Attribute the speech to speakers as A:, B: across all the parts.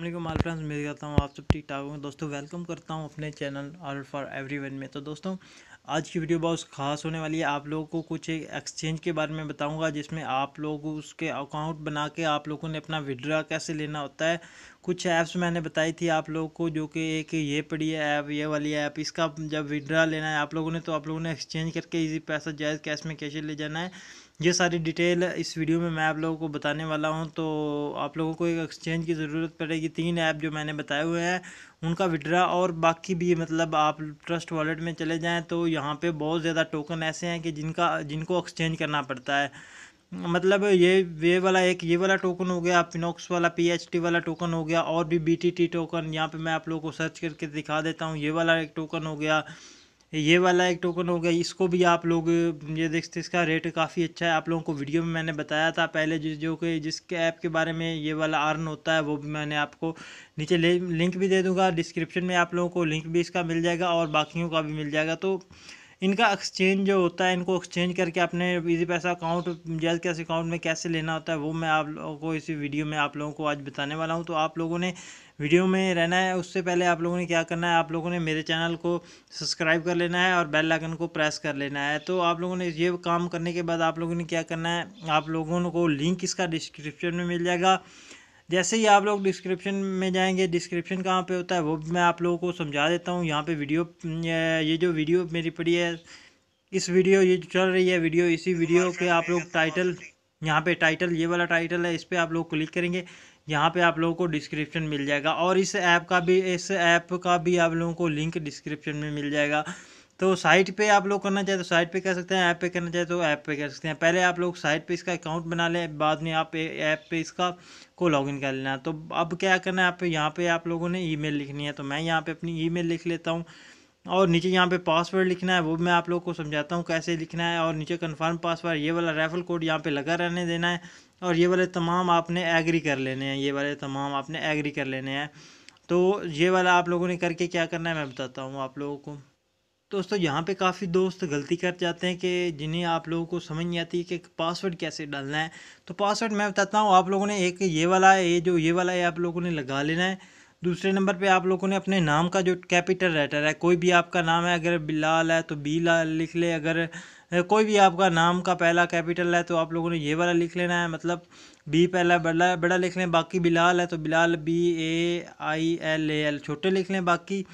A: वालेकुम माल फ्रेंड्स मिल जाता हूँ आप सब ठीक ठाक होंगे दोस्तों वेलकम करता हूँ अपने चैनल और फॉर एवरीवन में तो दोस्तों आज की वीडियो बहुत खास होने वाली है आप लोगों को कुछ एक एक्सचेंज के बारे में बताऊंगा जिसमें आप लोग उसके अकाउंट बना के आप लोगों ने अपना विड्रा कैसे लेना होता है कुछ ऐप्स मैंने बताई थी आप लोगों को जो कि एक ये पड़ी है ऐप ये वाली ऐप इसका जब विड्रा लेना है आप लोगों ने तो आप लोगों ने एक्सचेंज करके इसी पैसा जायज़ कैश में कैसे ले जाना है ये सारी डिटेल इस वीडियो में मैं आप लोगों को बताने वाला हूँ तो आप लोगों को एक एक्सचेंज की ज़रूरत पड़ेगी तीन ऐप जो मैंने बताए हुए हैं उनका विड्रा और बाकी भी मतलब आप ट्रस्ट वॉलेट में चले जाएँ तो यहाँ पे बहुत ज़्यादा टोकन ऐसे हैं कि जिनका जिनको एक्सचेंज करना पड़ता है मतलब ये ये वाला एक ये वाला टोकन हो गया पिनॉक्स वाला पीएचटी वाला टोकन हो गया और भी बीटीटी टोकन यहाँ पे मैं आप लोगों को सर्च करके दिखा देता हूँ ये वाला एक टोकन हो गया ये वाला एक टोकन हो गया इसको भी आप लोग ये देखते इसका रेट काफ़ी अच्छा है आप लोगों को वीडियो में मैंने बताया था पहले जिस जो कि जिसके ऐप के बारे में ये वाला अर्न होता है वो भी मैंने आपको नीचे लिंक भी दे दूंगा डिस्क्रिप्शन में आप लोगों को लिंक भी इसका मिल जाएगा और बाकियों का भी मिल जाएगा तो इनका एक्सचेंज जो होता है इनको एक्सचेंज करके अपने इजी पैसा अकाउंट जैल कैश अकाउंट में कैसे लेना होता है वो मैं आप लोगों को इसी वीडियो में आप लोगों को आज बताने वाला हूँ तो आप लोगों ने वीडियो में रहना है उससे पहले आप लोगों ने क्या करना है आप लोगों ने मेरे चैनल को सब्सक्राइब कर लेना है और बेल आइकन को प्रेस कर लेना है तो आप लोगों ने ये काम करने के बाद आप लोगों ने क्या करना है आप लोगों को लिंक इसका डिस्क्रिप्शन में मिल जाएगा जैसे ही आप लोग डिस्क्रिप्शन में जाएंगे डिस्क्रिप्शन कहाँ पे होता है वो मैं आप लोगों को समझा देता हूँ यहाँ पे वीडियो ये जो वीडियो मेरी पड़ी है इस वीडियो ये चल रही है वीडियो इसी वीडियो के आप लोग टाइटल यहाँ पे टाइटल ये वाला टाइटल है इस पर आप लोग क्लिक करेंगे यहाँ पे आप लोगों को डिस्क्रिप्शन मिल जाएगा और इस ऐप का भी इस ऐप का भी आप लोगों को लिंक डिस्क्रिप्शन में मिल जाएगा तो साइट पे आप लोग करना चाहे तो साइट पे कर सकते हैं ऐप पे करना चाहे तो ऐप पे कर सकते हैं पहले आप लोग साइट पे इसका अकाउंट बना लें बाद में आप ऐप पे इसका को लॉगिन कर लेना तो अब क्या करना है आप यहाँ पे आप लोगों ने ईमेल लिखनी है तो मैं यहाँ पे अपनी ईमेल लिख लेता हूँ और नीचे यहाँ पे पासवर्ड लिखना है वो मैं आप लोग को समझाता हूँ कैसे लिखना है और नीचे कन्फर्म पासवर्ड ये वाला रेफल कोड यहाँ पर लगा रहने देना है और ये वाले तमाम आपने एग्री कर लेने हैं ये वाले तमाम आपने एग्री कर लेने हैं तो ये वाला आप लोगों ने करके क्या करना है मैं बताता हूँ आप लोगों को तो दोस्तों यहाँ पे काफ़ी दोस्त गलती कर जाते हैं कि जिन्हें आप लोगों को समझ नहीं आती कि पासवर्ड कैसे डालना है तो पासवर्ड मैं बताता हूँ आप लोगों ने एक ये वाला है ये जो ये वाला है आप लोगों ने लगा लेना है दूसरे नंबर पे आप लोगों ने अपने नाम का जो कैपिटल लेटर है कोई भी आपका नाम है अगर बिलाल है तो बी लिख ले अगर कोई भी आपका नाम का पहला कैपिटल है तो आप लोगों ने ये वाला लिख लेना है मतलब बी पहला बड़ा बड़ा लिख लें बाकी बिलाल है तो Bilal B A I L A L छोटे लिख लें बाकी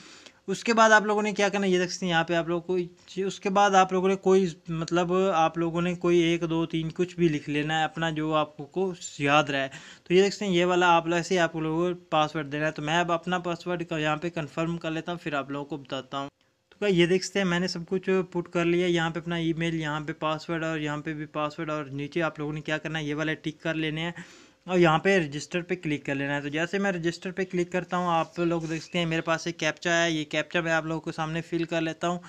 A: उसके बाद आप लोगों ने क्या करना ये देख सकते हैं यहाँ पे आप लोग को उसके बाद आप लोगों ने कोई मतलब आप लोगों ने कोई एक दो तीन कुछ भी लिख लेना है अपना जो आपको को याद रहा है तो ये देख सकते हैं ये वाला आप लोग ऐसे ही आप लोगों को पासवर्ड देना है तो मैं अब अपना पासवर्ड यहाँ पर कन्फर्म कर लेता हूँ फिर आप लोगों को बताता हूँ तो क्या ये देख सकते हैं मैंने सब कुछ पुट कर लिया यहाँ पे अपना मेल यहाँ पे पासवर्ड और यहाँ पे भी पासवर्ड और नीचे आप लोगों ने क्या करना है ये वाला टिक कर लेने हैं और यहाँ पे रजिस्टर पे क्लिक कर लेना है तो जैसे मैं रजिस्टर पे क्लिक करता हूँ आप लोग देखते हैं मेरे पास एक कैप्चा है ये कैप्चा मैं आप लोगों के सामने फिल कर लेता हूँ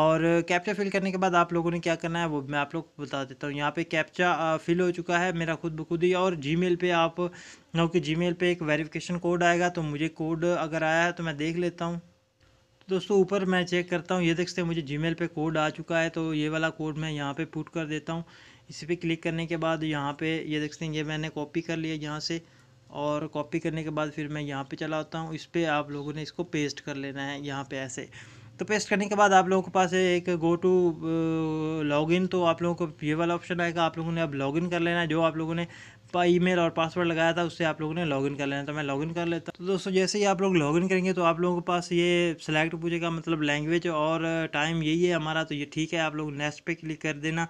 A: और कैप्चा फिल करने के बाद आप लोगों ने क्या करना है वो मैं आप लोग को बता देता हूँ यहाँ पे कैप्चा फिल हो चुका है मेरा खुद ब खुद ही और मेल पर आप जी मेल पर एक वेरीफिकेशन कोड आएगा तो मुझे कोड अगर आया है तो मैं देख लेता हूँ तो दोस्तों ऊपर मैं चेक करता हूँ ये देखते हैं मुझे जी पे कोड आ चुका है तो ये वाला कोड मैं यहाँ पे पुट कर देता हूँ इसी पर क्लिक करने के बाद यहाँ पे ये देख सकते हैं ये मैंने कॉपी कर लिया यहाँ से और कॉपी करने के बाद फिर मैं यहाँ पे चला आता हूँ इस पर आप लोगों ने इसको पेस्ट कर लेना है यहाँ पे ऐसे तो पेस्ट करने के बाद आप लोगों के पास एक गो टू लॉगिन तो आप लोगों को ये वाला ऑप्शन आएगा आप लोगों ने अब लॉगिन कर लेना है जो आप लोगों ने आपका ईमेल और पासवर्ड लगाया था उससे आप लोगों ने लॉगिन कर लेना तो मैं लॉगिन कर लेता तो दोस्तों जैसे ही आप लोग लॉगिन करेंगे तो आप लोगों के पास ये सिलेक्ट पूछेगा मतलब लैंग्वेज और टाइम यही है हमारा तो ये ठीक है आप लोग नेक्स्ट पे क्लिक कर देना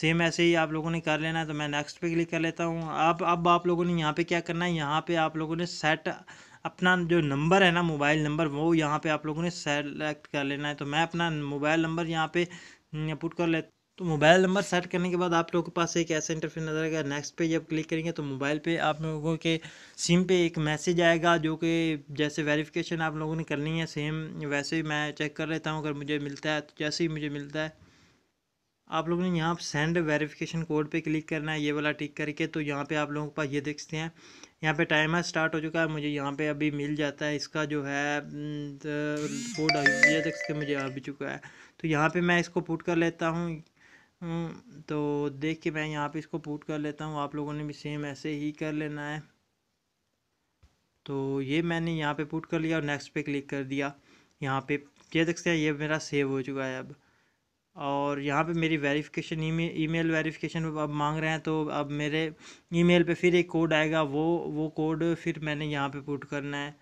A: सेम ऐसे ही आप लोगों ने कर लेना है तो मैं नेक्स्ट पे क्लिक कर लेता हूँ अब अब आप लोगों ने यहाँ पर क्या करना है यहाँ पर आप लोगों ने सेट अपना जो नंबर है ना मोबाइल नंबर वो यहाँ पर आप लोगों ने सेलेक्ट कर लेना है तो मैं अपना मोबाइल नंबर यहाँ पर पुट हम्म, कर लेता तो मोबाइल नंबर सेट करने के बाद आप लोगों के पास एक ऐसा इंटरफेस नज़र आएगा नेक्स्ट पे जब क्लिक करेंगे तो मोबाइल पे आप लोगों के सिम पे एक मैसेज आएगा जो कि जैसे वेरिफिकेशन आप लोगों ने करनी है सेम वैसे ही मैं चेक कर लेता हूँ अगर मुझे मिलता है तो जैसे ही मुझे मिलता है आप लोगों ने यहाँ सेंड वेरिफिकेशन कोड पर क्लिक करना है ये वाला टिक करके तो यहाँ पर आप लोगों के पास ये देखते हैं यहाँ टाइम है स्टार्ट हो चुका है मुझे यहाँ पर अभी मिल जाता है इसका जो है कोड ये देख मुझे आ भी चुका है तो यहाँ पर मैं इसको पुट कर लेता हूँ हम्म, तो देख के मैं यहाँ पे इसको पुट कर लेता हूँ आप लोगों ने भी सेम ऐसे ही कर लेना है तो ये मैंने यहाँ पे पुट कर लिया और नेक्स्ट पे क्लिक कर दिया यहाँ पे ये देख सकते हैं ये मेरा सेव हो चुका है अब और यहाँ पे मेरी वेरिफिकेशन ईमेल मेल वेरिफिकेशन अब मांग रहे हैं तो अब मेरे ईमेल पे फिर एक कोड आएगा वो वो कोड फिर मैंने यहाँ पे पुट करना है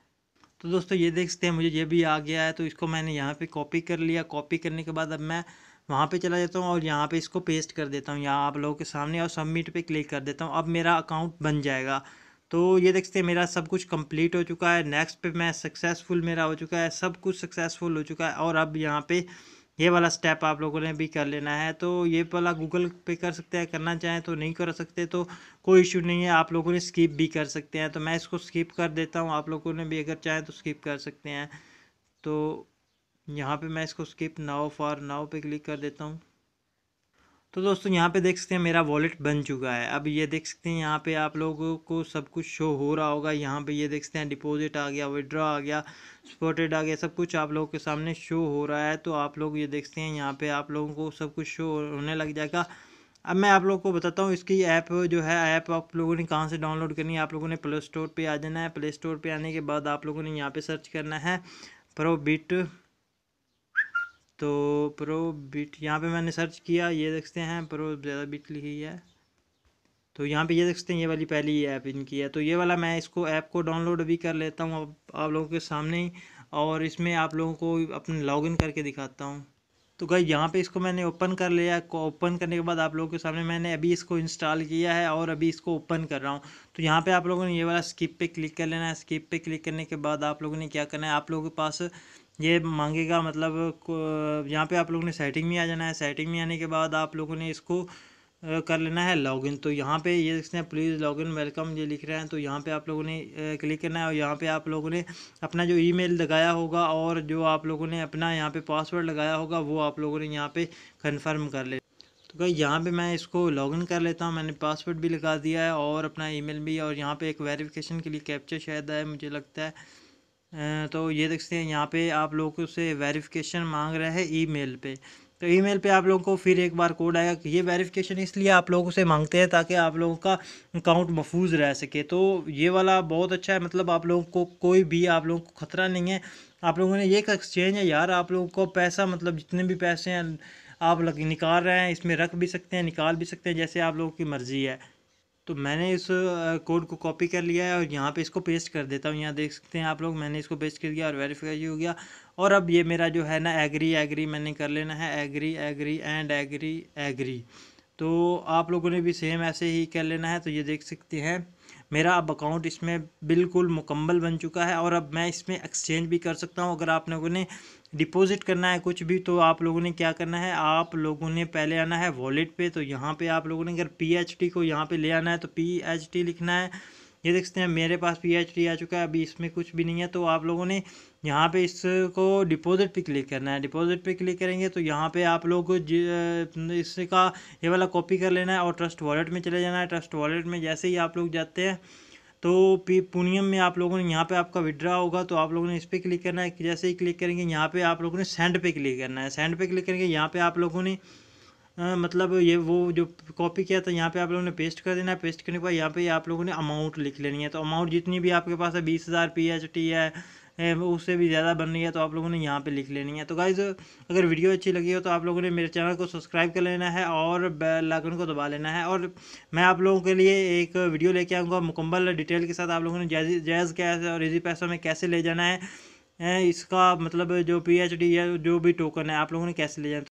A: तो दोस्तों ये देख सकते हैं मुझे ये भी आ गया है तो इसको मैंने यहाँ पे कॉपी कर लिया कॉपी करने के बाद अब मैं वहाँ पे चला जाता हूँ और यहाँ पे इसको पेस्ट कर देता हूँ यहाँ आप लोगों के सामने और सबमिट पे क्लिक कर देता हूँ अब मेरा अकाउंट बन जाएगा तो ये देखते हैं मेरा सब कुछ कंप्लीट हो चुका है नेक्स्ट पे मैं सक्सेसफुल मेरा हो चुका है सब कुछ सक्सेसफुल हो चुका है और अब यहाँ पर ये वाला स्टेप आप लोगों ने भी कर लेना है तो ये वाला गूगल पे कर सकते हैं करना चाहें तो नहीं कर सकते तो कोई इशू नहीं है आप लोगों ने स्किप भी कर सकते हैं तो मैं इसको स्किप कर देता हूँ आप लोगों ने भी अगर चाहें तो स्किप कर सकते हैं तो यहाँ पे मैं इसको स्किप नाव फॉर नाव पे क्लिक कर देता हूँ तो दोस्तों यहाँ पे देख सकते हैं मेरा वॉलेट बन चुका है अब ये देख सकते हैं यहाँ पे आप लोगों को सब कुछ शो हो रहा होगा यहाँ पे ये देख सकते हैं डिपॉजिट आ गया विड्रॉ आ गया स्पॉटेड आ गया सब कुछ आप लोगों के सामने शो हो रहा है तो आप लोग ये देख सकते हैं यहाँ पर आप लोगों को सब कुछ शो होने लग जाएगा अब मैं आप लोग को बताता हूँ इसकी ऐप जो है ऐप आप लोगों ने कहाँ से डाउनलोड करनी है आप लोगों ने प्ले स्टोर पर आ जाना है प्ले स्टोर पर आने के बाद आप लोगों ने यहाँ पर सर्च करना है प्रोबिट तो प्रो बिट यहाँ पे मैंने सर्च किया ये देखते हैं प्रो ज़्यादा बिट लिखी है तो यहाँ पे ये देखते हैं ये वाली पहली ऐप इनकी है तो ये वाला मैं इसको ऐप को डाउनलोड भी कर लेता हूँ आप, आप लोगों के सामने ही और इसमें आप लोगों को अपने लॉगिन करके दिखाता हूँ तो गई यहाँ पे इसको मैंने ओपन कर लिया ओपन करने के बाद आप लोगों के सामने मैंने अभी इसको इंस्टॉल किया है और अभी इसको ओपन कर रहा हूँ तो यहाँ पे आप लोगों ने ये वाला स्किप पे क्लिक कर लेना है स्किप पे क्लिक करने के बाद आप लोगों ने क्या करना है आप लोगों के पास ये मांगेगा मतलब यहाँ पे आप लोगों ने सेटिंग में आ जाना है सेटिंग में आने के बाद आप लोगों ने इसको कर लेना है लॉगिन तो यहाँ पे ये हैं प्लीज़ लॉगिन वेलकम ये लिख रहे हैं तो यहाँ पे आप लोगों ने क्लिक करना है और यहाँ पे आप लोगों ने अपना जो ईमेल लगाया होगा और जो आप लोगों ने अपना यहाँ पे पासवर्ड लगाया होगा वो आप लोगों ने यहाँ पे कंफर्म कर ले तो क्या यहाँ पे मैं इसको लॉगिन कर लेता हूँ मैंने पासवर्ड भी लगा दिया है और अपना ई भी और यहाँ पर एक वेरिफिकेशन के लिए कैप्चर शायद आया मुझे लगता है तो ये देख सकते हैं यहाँ पे आप लोग से वेरिफिकेशन मांग रहा है ईमेल पे तो ईमेल पे आप लोगों को फिर एक बार कोड आएगा कि ये वेरिफिकेशन इसलिए आप लोगों से मांगते हैं ताकि आप लोगों का अकाउंट महफूज रह सके तो ये वाला बहुत अच्छा है मतलब आप लोगों को कोई भी आप लोगों को ख़तरा नहीं है आप लोगों ने ये एक एक्सचेंज है यार आप लोगों को पैसा मतलब जितने भी पैसे हैं आप लग निकाल रहे हैं इसमें रख भी सकते हैं निकाल भी सकते हैं जैसे आप लोगों की मर्ज़ी है तो मैंने इस कोड को कॉपी कर लिया है और यहाँ पे इसको पेस्ट कर देता हूँ यहाँ देख सकते हैं आप लोग मैंने इसको पेस्ट कर दिया और वेरीफाई हो गया और अब ये मेरा जो है ना एग्री एग्री मैंने कर लेना है agree agree and agree agree तो आप लोगों ने भी सेम ऐसे ही कर लेना है तो ये देख सकते हैं मेरा अब अकाउंट इसमें बिल्कुल मुकम्मल बन चुका है और अब मैं इसमें एक्सचेंज भी कर सकता हूँ अगर आप लोगों ने डिपॉजिट करना है कुछ भी तो आप लोगों ने क्या करना है आप लोगों ने पहले आना है वॉलेट पे तो यहाँ पे आप लोगों ने अगर पी को यहाँ पे ले आना है तो पी लिखना है ये देख सकते हैं मेरे पास पी आ चुका है अभी इसमें कुछ भी नहीं है तो आप लोगों ने यहाँ पे इसको डिपॉजिट पे क्लिक करना है डिपॉजिट पे क्लिक करेंगे तो यहाँ पे आप लोग इसका ये वाला कॉपी कर लेना है और ट्रस्ट वॉलेट में चले जाना है ट्रस्ट वॉलेट में जैसे ही आप लोग जाते हैं तो पी पूनियम में आप लोगों ने यहाँ पे आपका विड्रा होगा तो आप लोगों ने इस पर क्लिक करना है जैसे ही क्लिक करेंगे यहाँ पे आप लोगों ने सेंड पे क्लिक करना है सेंड पे क्लिक करेंगे यहाँ पे आप लोगों ने मतलब ये वो जो कॉपी किया था यहाँ पे आप लोगों ने पेस्ट कर देना है पेस्ट करने के बाद यहाँ पे आप लोगों ने अमाउंट लिख लेनी है तो अमाउंट जितनी भी आपके पास है बीस हज़ार पी एच टी है उससे भी ज़्यादा बन रही है तो आप लोगों ने यहाँ पे लिख लेनी है तो गाइज़ अगर वीडियो अच्छी लगी हो तो आप लोगों ने मेरे चैनल को सब्सक्राइब कर लेना है और बेल आइकन को दबा लेना है और मैं आप लोगों के लिए एक वीडियो लेके आऊँगा मुकम्मल डिटेल के साथ आप लोगों ने जैज जैज़ कैश और इजी पैसों में कैसे ले जाना है इसका मतलब जो पी एच डी या जो भी टोकन है आप लोगों ने कैसे ले जाना